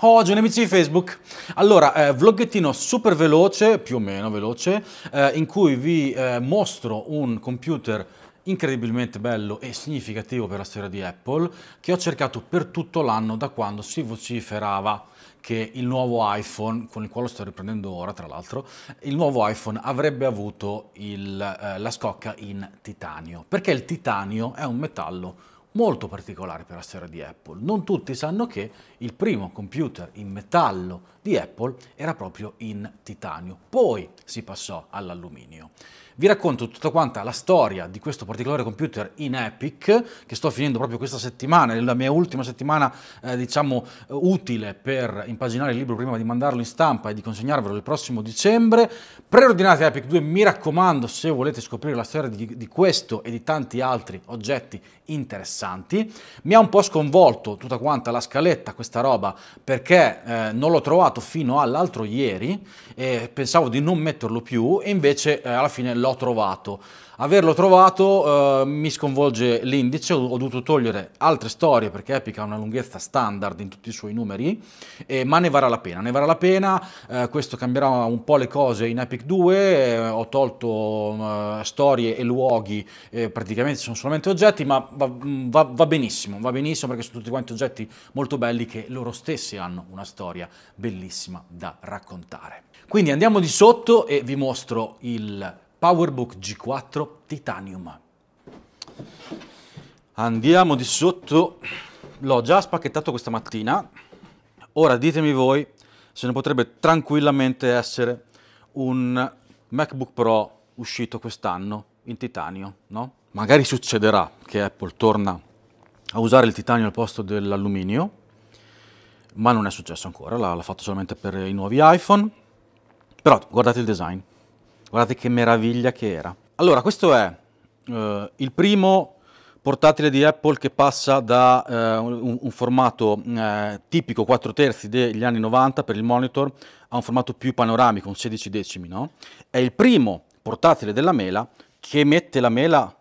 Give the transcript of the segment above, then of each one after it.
Oggi un amici di Facebook, allora eh, vloggettino super veloce, più o meno veloce, eh, in cui vi eh, mostro un computer incredibilmente bello e significativo per la storia di Apple che ho cercato per tutto l'anno da quando si vociferava che il nuovo iPhone, con il quale sto riprendendo ora tra l'altro, il nuovo iPhone avrebbe avuto il, eh, la scocca in titanio, perché il titanio è un metallo molto particolare per la storia di Apple. Non tutti sanno che il primo computer in metallo di Apple era proprio in titanio, poi si passò all'alluminio. Vi racconto tutta quanta la storia di questo particolare computer in Epic, che sto finendo proprio questa settimana, è la mia ultima settimana, eh, diciamo, utile per impaginare il libro prima di mandarlo in stampa e di consegnarvelo il prossimo dicembre. Preordinate Epic 2, mi raccomando, se volete scoprire la storia di, di questo e di tanti altri oggetti interessanti. Mi ha un po' sconvolto tutta quanta la scaletta, questa roba, perché eh, non l'ho trovato fino all'altro ieri e pensavo di non metterlo più e invece eh, alla fine l'ho l'ho trovato. Averlo trovato eh, mi sconvolge l'indice, ho, dovuto togliere altre storie perché Epic ha una lunghezza standard in tutti i suoi numeri, eh, ma ne varrà la pena, ne varrà la pena, eh, questo cambierà un po' le cose in Epic 2, eh, ho tolto eh, storie e luoghi, eh, praticamente sono solamente oggetti, ma va, mm, va, va, benissimo, va benissimo perché sono tutti quanti oggetti molto belli che loro stessi hanno una storia bellissima da raccontare. Quindi andiamo di sotto e vi mostro il PowerBook G4 Titanium. Andiamo di sotto, l'ho già spacchettato questa mattina, ora ditemi voi se ne potrebbe tranquillamente essere un MacBook Pro uscito quest'anno in titanio, no? Magari succederà che Apple torna a usare il titanio al posto dell'alluminio, ma non è successo ancora, l'ha fatto solamente per i nuovi iPhone, però guardate il design, Guardate che meraviglia che era. Allora, questo è eh, il primo portatile di Apple che passa da eh, un, un, formato eh, tipico 4 terzi degli anni 90 per il monitor a un formato più panoramico, un 16 decimi, no? È il primo portatile della mela che mette la mela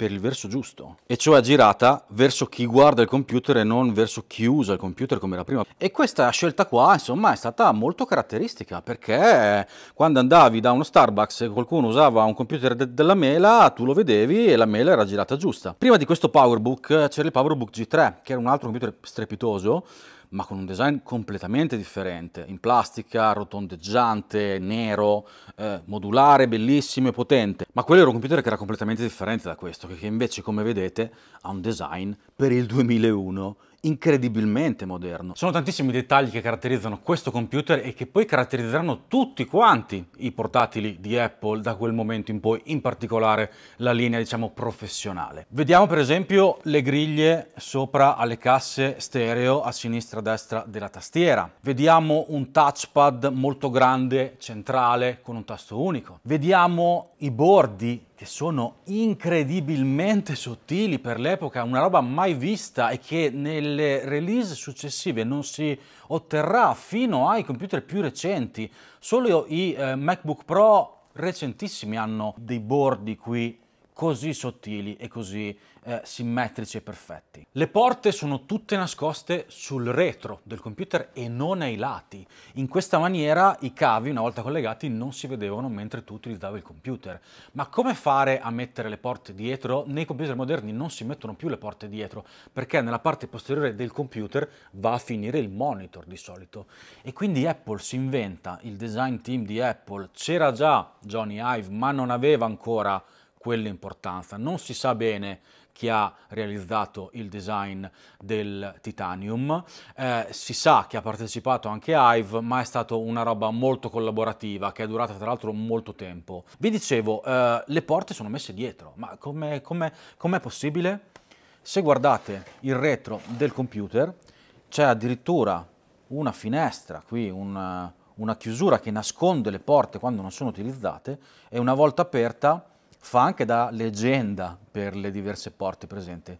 per il verso giusto, e cioè girata verso chi guarda il computer e non verso chi usa il computer come era prima. E questa scelta qua, insomma, è stata molto caratteristica, perché quando andavi da uno Starbucks e qualcuno usava un computer de della mela, tu lo vedevi e la mela era girata giusta. Prima di questo PowerBook c'era il PowerBook G3, che era un altro computer strepitoso, ma con un design completamente differente, in plastica, rotondeggiante, nero, eh, modulare, bellissimo e potente. Ma quello era un computer che era completamente differente da questo, che invece, come vedete, ha un design per il 2001 incredibilmente moderno. Sono tantissimi dettagli che caratterizzano questo computer e che poi caratterizzeranno tutti quanti i portatili di Apple da quel momento in poi, in particolare la linea diciamo professionale. Vediamo per esempio le griglie sopra alle casse stereo a sinistra e destra della tastiera. Vediamo un touchpad molto grande centrale con un tasto unico. Vediamo i bordi che sono incredibilmente sottili per l'epoca, una roba mai vista e che nelle release successive non si otterrà fino ai computer più recenti. Solo i eh, MacBook Pro recentissimi hanno dei bordi qui così sottili e così eh, simmetrici e perfetti. Le porte sono tutte nascoste sul retro del computer e non ai lati. In questa maniera i cavi, una volta collegati, non si vedevano mentre tu utilizzavi il computer. Ma come fare a mettere le porte dietro? Nei computer moderni non si mettono più le porte dietro, perché nella parte posteriore del computer va a finire il monitor di solito. E quindi Apple si inventa, il design team di Apple, c'era già Johnny Ive, ma non aveva ancora quell'importanza. Non si sa bene chi ha realizzato il design del titanium, eh, si sa che ha partecipato anche Ive, ma è stata una roba molto collaborativa che è durata tra l'altro molto tempo. Vi dicevo, eh, le porte sono messe dietro, ma com'è, com'è, com'è possibile? Se guardate il retro del computer, c'è addirittura una finestra qui, una, una chiusura che nasconde le porte quando non sono utilizzate e una volta aperta fa anche da leggenda per le diverse porte presenti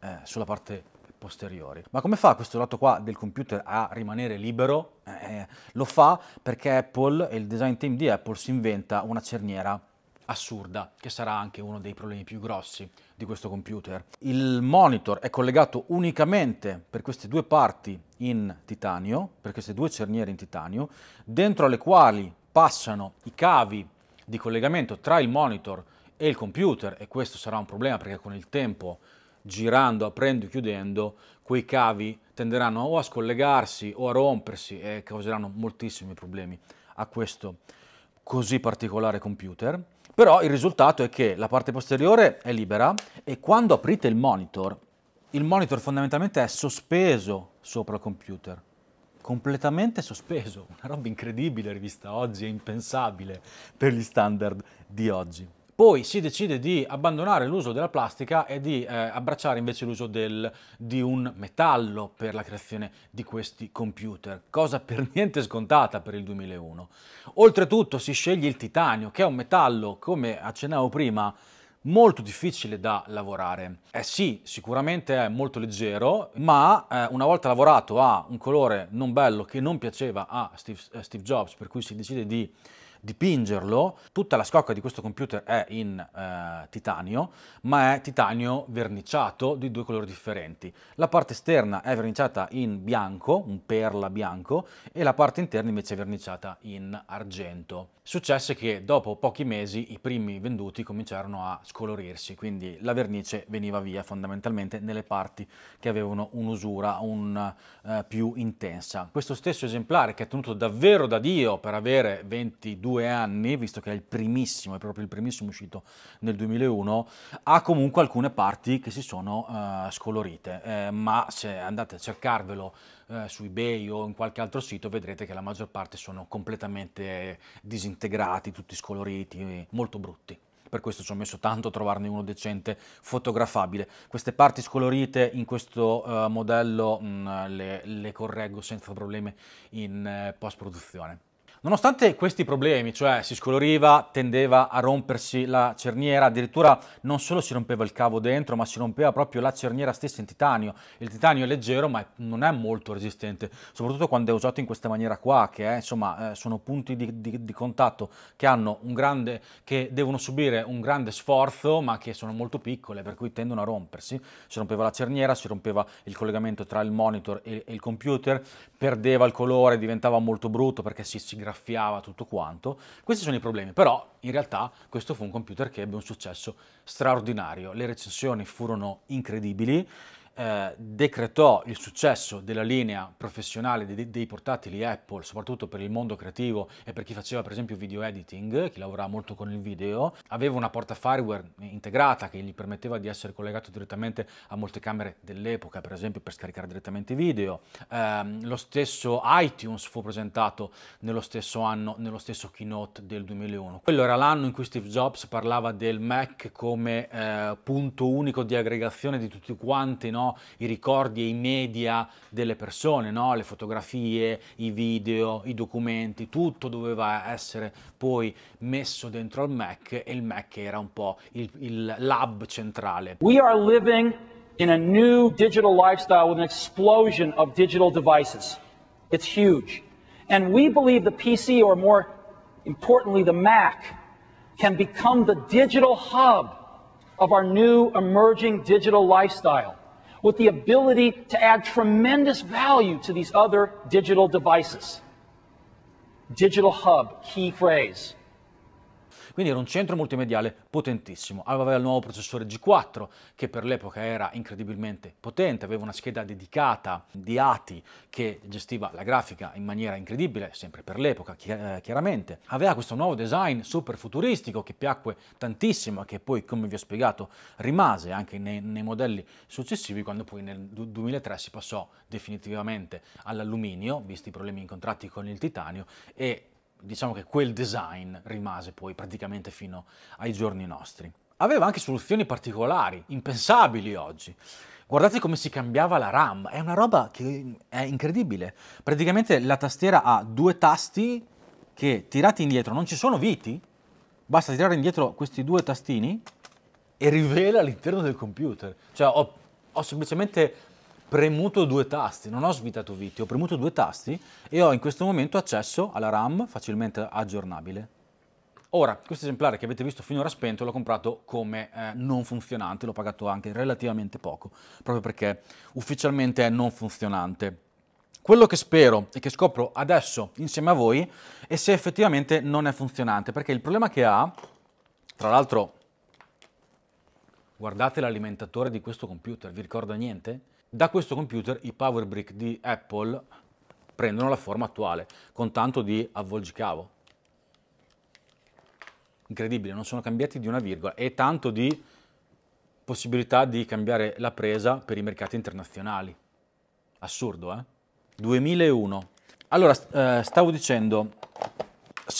eh, sulla parte posteriore. Ma come fa questo lato qua del computer a rimanere libero? Eh, lo fa perché Apple e il design team di Apple si inventa una cerniera assurda, che sarà anche uno dei problemi più grossi di questo computer. Il monitor è collegato unicamente per queste due parti in titanio, per queste due cerniere in titanio, dentro alle quali passano i cavi di collegamento tra il monitor e il computer e questo sarà un problema perché con il tempo girando, aprendo e chiudendo quei cavi tenderanno o a scollegarsi o a rompersi e causeranno moltissimi problemi a questo così particolare computer. Però il risultato è che la parte posteriore è libera e quando aprite il monitor, il monitor fondamentalmente è sospeso sopra il computer completamente sospeso, una roba incredibile rivista oggi, è impensabile per gli standard di oggi. Poi si decide di abbandonare l'uso della plastica e di eh, abbracciare invece l'uso di un metallo per la creazione di questi computer, cosa per niente scontata per il 2001. Oltretutto si sceglie il titanio, che è un metallo, come accennavo prima, molto difficile da lavorare. Eh sì, sicuramente è molto leggero, ma eh, una volta lavorato ha un colore non bello che non piaceva a Steve, a eh, Steve Jobs, per cui si decide di dipingerlo. Tutta la scocca di questo computer è in eh, titanio, ma è titanio verniciato di due colori differenti. La parte esterna è verniciata in bianco, un perla bianco, e la parte interna invece è verniciata in argento. Successe che dopo pochi mesi i primi venduti cominciarono a scolorirsi, quindi la vernice veniva via fondamentalmente nelle parti che avevano un'usura un, eh, più intensa. Questo stesso esemplare che è tenuto davvero da Dio per avere 22 due anni, visto che è il primissimo, è proprio il primissimo uscito nel 2001, ha comunque alcune parti che si sono uh, scolorite, eh, ma se andate a cercarvelo eh, su eBay o in qualche altro sito vedrete che la maggior parte sono completamente disintegrati, tutti scoloriti, molto brutti per questo ci ho messo tanto a trovarne uno decente fotografabile. Queste parti scolorite in questo uh, modello mh, mm, le, le, correggo senza problemi in uh, eh, post produzione. Nonostante questi problemi, cioè si scoloriva, tendeva a rompersi la cerniera, addirittura non solo si rompeva il cavo dentro, ma si rompeva proprio la cerniera stessa in titanio. Il titanio è leggero, ma non è molto resistente, soprattutto quando è usato in questa maniera qua, che è, insomma, eh, sono punti di, di, di contatto che, grande, che devono subire un grande sforzo, ma che sono molto piccole, per cui tendono a rompersi. Si rompeva la cerniera, si rompeva il collegamento tra il monitor e, e il computer, perdeva il colore, diventava molto brutto perché si, si graffiava graffiava tutto quanto. Questi sono i problemi, però in realtà questo fu un computer che ebbe un successo straordinario. Le recensioni furono incredibili eh, decretò il successo della linea professionale dei, dei, portatili Apple, soprattutto per il mondo creativo e per chi faceva per esempio video editing, chi lavorava molto con il video, aveva una porta fireware integrata che gli permetteva di essere collegato direttamente a molte camere dell'epoca, per esempio per scaricare direttamente video. Eh, lo stesso iTunes fu presentato nello stesso anno, nello stesso keynote del 2001. Quello era l'anno in cui Steve Jobs parlava del Mac come eh, punto unico di aggregazione di tutti quanti, no? no? i ricordi e i media delle persone, no? le fotografie, i video, i documenti, tutto doveva essere poi messo dentro al Mac e il Mac era un po' il, il lab centrale. We are living in a new digital lifestyle with an explosion of digital devices. It's huge. And we believe the PC, or more importantly, the Mac, can become the digital hub of our new emerging digital lifestyle. with the ability to add tremendous value to these other digital devices. Digital hub, key phrase. Quindi era un centro multimediale potentissimo. Aveva il nuovo processore G4 che per l'epoca era incredibilmente potente, aveva una scheda dedicata di ATI che gestiva la grafica in maniera incredibile, sempre per l'epoca eh, chiaramente. Aveva questo nuovo design super futuristico che piacque tantissimo e che poi, come vi ho spiegato, rimase anche nei, nei modelli successivi quando poi nel 2003 si passò definitivamente all'alluminio, visti i problemi incontrati con il titanio e diciamo che quel design rimase poi praticamente fino ai giorni nostri. Aveva anche soluzioni particolari, impensabili oggi. Guardate come si cambiava la RAM, è una roba che è incredibile. Praticamente la tastiera ha due tasti che tirati indietro non ci sono viti, basta tirare indietro questi due tastini e rivela l'interno del computer. Cioè ho, ho semplicemente premuto due tasti, non ho svitato viti, ho premuto due tasti e ho in questo momento accesso alla RAM facilmente aggiornabile. Ora, questo esemplare che avete visto finora spento l'ho comprato come eh, non funzionante, l'ho pagato anche relativamente poco, proprio perché ufficialmente è non funzionante. Quello che spero e che scopro adesso insieme a voi è se effettivamente non è funzionante, perché il problema che ha, tra l'altro guardate l'alimentatore di questo computer, vi ricorda niente? Da questo computer i power brick di Apple prendono la forma attuale, con tanto di avvolgicavo. Incredibile, non sono cambiati di una virgola e tanto di possibilità di cambiare la presa per i mercati internazionali. Assurdo, eh? 2001. Allora, eh, stavo dicendo,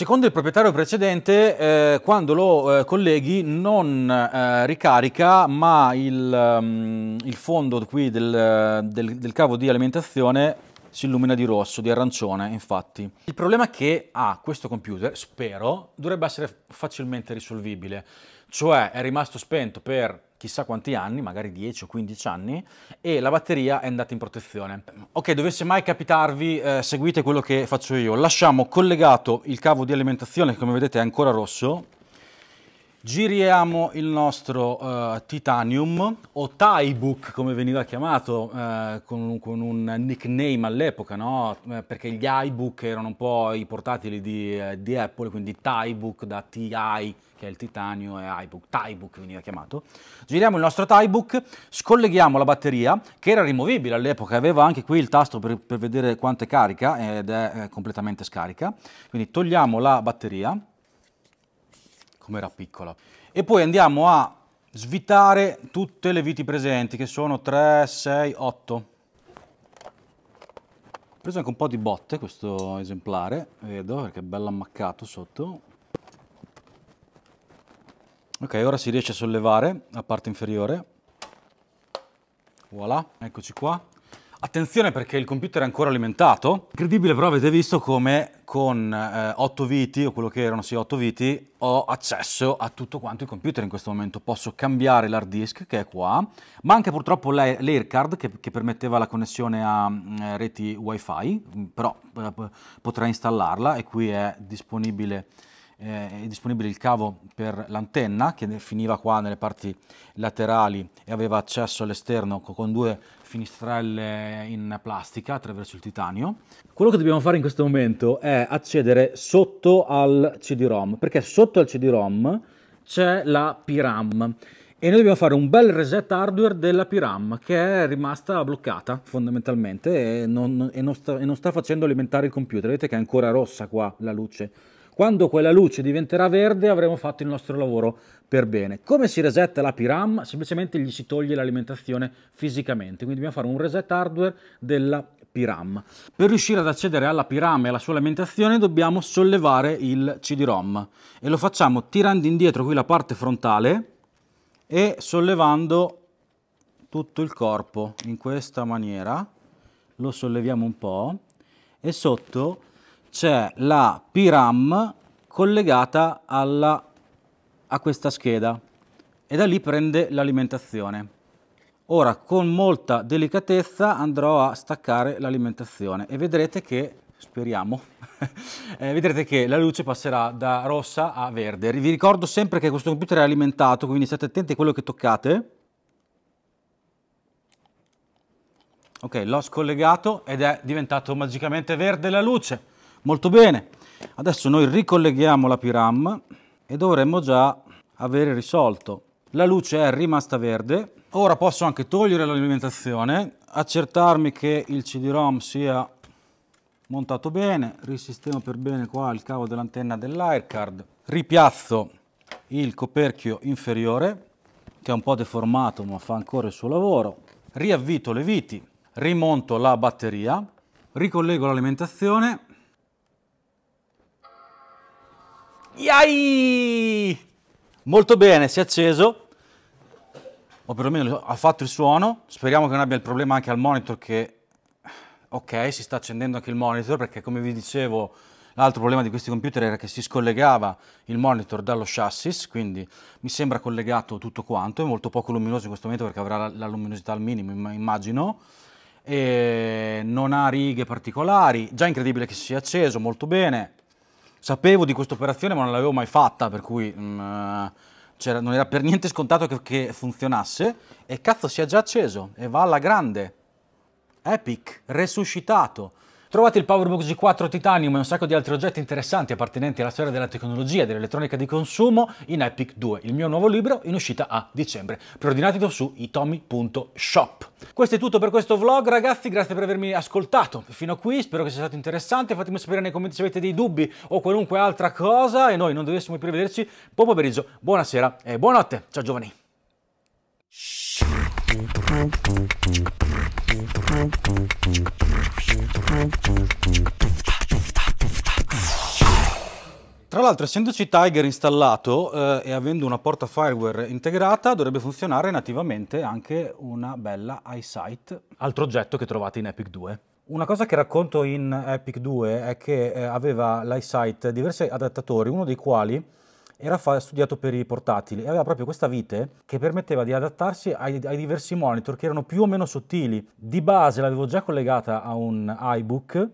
Secondo il proprietario precedente, eh, quando lo eh, colleghi non eh, ricarica, ma il, um, il fondo qui del, del, del, cavo di alimentazione si illumina di rosso, di arancione, infatti. Il problema che ha questo computer, spero, dovrebbe essere facilmente risolvibile. Cioè è rimasto spento per chissà quanti anni, magari 10 o 15 anni, e la batteria è andata in protezione. Ok, dovesse mai capitarvi, eh, seguite quello che faccio io. Lasciamo collegato il cavo di alimentazione, che come vedete è ancora rosso, Giriamo il nostro uh, Titanium, o Tiebook come veniva chiamato uh, con, con, un nickname all'epoca, no? Eh, perché gli iBook erano un po' i portatili di, uh, di Apple, quindi Tiebook da TI che è il titanio e iBook, Tiebook veniva chiamato. Giriamo il nostro Tiebook, scolleghiamo la batteria che era rimovibile all'epoca, aveva anche qui il tasto per, per vedere quanto è carica ed è eh, completamente scarica, quindi togliamo la batteria come era piccola. E poi andiamo a svitare tutte le viti presenti, che sono 3, 6, 8. Ho preso anche un po' di botte questo esemplare, vedo, perché è bello ammaccato sotto. Ok, ora si riesce a sollevare la parte inferiore. Voilà, eccoci qua. Attenzione perché il computer è ancora alimentato. Incredibile, però avete visto come con eh, 8 viti, o quello che erano sì 8 viti, ho accesso a tutto quanto il computer in questo momento. Posso cambiare l'hard disk che è qua, ma anche purtroppo l'aircard che, che, permetteva la connessione a mh, eh, reti wifi, però eh, potrei installarla e qui è disponibile eh, è disponibile il cavo per l'antenna che finiva qua nelle parti laterali e aveva accesso all'esterno con due finestrelle in plastica attraverso il titanio. Quello che dobbiamo fare in questo momento è accedere sotto al CD-ROM perché sotto al CD-ROM c'è la PRAM e noi dobbiamo fare un bel reset hardware della PRAM che è rimasta bloccata fondamentalmente e non, e non, sta, e non sta facendo alimentare il computer. Vedete che è ancora rossa qua la luce quando quella luce diventerà verde avremo fatto il nostro lavoro per bene. Come si resetta la PRAM? Semplicemente gli si toglie l'alimentazione fisicamente, quindi dobbiamo fare un reset hardware della PRAM. Per riuscire ad accedere alla PRAM e alla sua alimentazione dobbiamo sollevare il CD-ROM e lo facciamo tirando indietro qui la parte frontale e sollevando tutto il corpo in questa maniera, lo solleviamo un po' e sotto c'è la PRAM collegata alla, a questa scheda e da lì prende l'alimentazione. Ora con molta delicatezza andrò a staccare l'alimentazione e vedrete che, speriamo, eh, vedrete che la luce passerà da rossa a verde. Vi ricordo sempre che questo computer è alimentato, quindi state attenti a quello che toccate. Ok, l'ho scollegato ed è diventato magicamente verde la luce. Molto bene, adesso noi ricolleghiamo la piram e dovremmo già avere risolto. La luce è rimasta verde, ora posso anche togliere l'alimentazione, accertarmi che il CD-ROM sia montato bene, risistemo per bene qua il cavo dell'antenna dell'Aircard, ripiazzo il coperchio inferiore che è un po' deformato ma fa ancora il suo lavoro, riavvito le viti, rimonto la batteria, ricollego l'alimentazione Iai! Molto bene, si è acceso, o perlomeno ha fatto il suono. Speriamo che non abbia il problema anche al monitor che... Ok, si sta accendendo anche il monitor perché come vi dicevo l'altro problema di questi computer era che si scollegava il monitor dallo chassis, quindi mi sembra collegato tutto quanto, è molto poco luminoso in questo momento perché avrà la, luminosità al minimo immagino e non ha righe particolari, già incredibile che si sia acceso, molto bene, Sapevo di questa operazione ma non l'avevo mai fatta, per cui mh, mm, non era per niente scontato che, che funzionasse. E cazzo si è già acceso e va alla grande. Epic, resuscitato. Trovate il PowerBook G4 Titanium e un sacco di altri oggetti interessanti appartenenti alla storia della tecnologia e dell'elettronica di consumo in Epic 2, il mio nuovo libro in uscita a dicembre. Preordinatelo su itomi.shop. Questo è tutto per questo vlog ragazzi, grazie per avermi ascoltato fino a qui, spero che sia stato interessante, fatemi sapere nei commenti se avete dei dubbi o qualunque altra cosa e noi non dovessimo più rivederci, buon pomeriggio, buonasera e buonanotte, ciao giovani! Tra l'altro, essendoci Tiger installato eh, e avendo una porta fireware integrata, dovrebbe funzionare nativamente anche una bella iSight, altro oggetto che trovate in Epic 2. Una cosa che racconto in Epic 2 è che eh, aveva l'iSight diversi adattatori, uno dei quali era fa- studiato per i portatili e aveva proprio questa vite che permetteva di adattarsi ai, ai, diversi monitor che erano più o meno sottili. Di base l'avevo già collegata a un iBook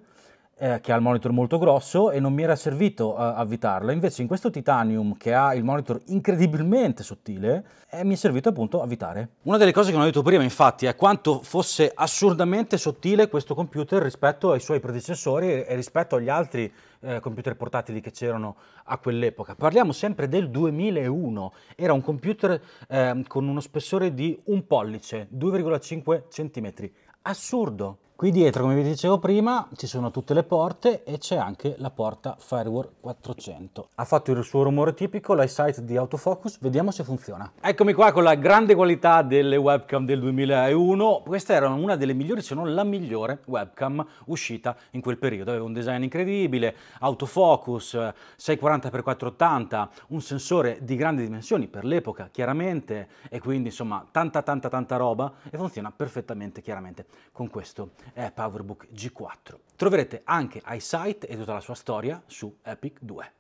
eh, che ha il monitor molto grosso e non mi era servito eh, avvitarlo. Invece in questo Titanium che ha il monitor incredibilmente sottile eh, mi è servito appunto avvitare. Una delle cose che non ho detto prima infatti è quanto fosse assurdamente sottile questo computer rispetto ai suoi predecessori e rispetto agli altri eh, computer portatili che c'erano a quell'epoca. Parliamo sempre del 2001, era un computer ehm, con uno spessore di un pollice, 2,5 cm. Assurdo! Qui dietro, come vi dicevo prima, ci sono tutte le porte e c'è anche la porta Firewall 400. Ha fatto il suo rumore tipico, l'EyeSight di autofocus, vediamo se funziona. Eccomi qua con la grande qualità delle webcam del 2001. Questa era una delle migliori, se non la migliore webcam uscita in quel periodo. Aveva un design incredibile, autofocus, 640x480, eh, un sensore di grandi dimensioni per l'epoca, chiaramente, e quindi insomma tanta tanta tanta roba e funziona perfettamente chiaramente con questo PowerBook G4. Troverete anche iSight e tutta la sua storia su Epic 2.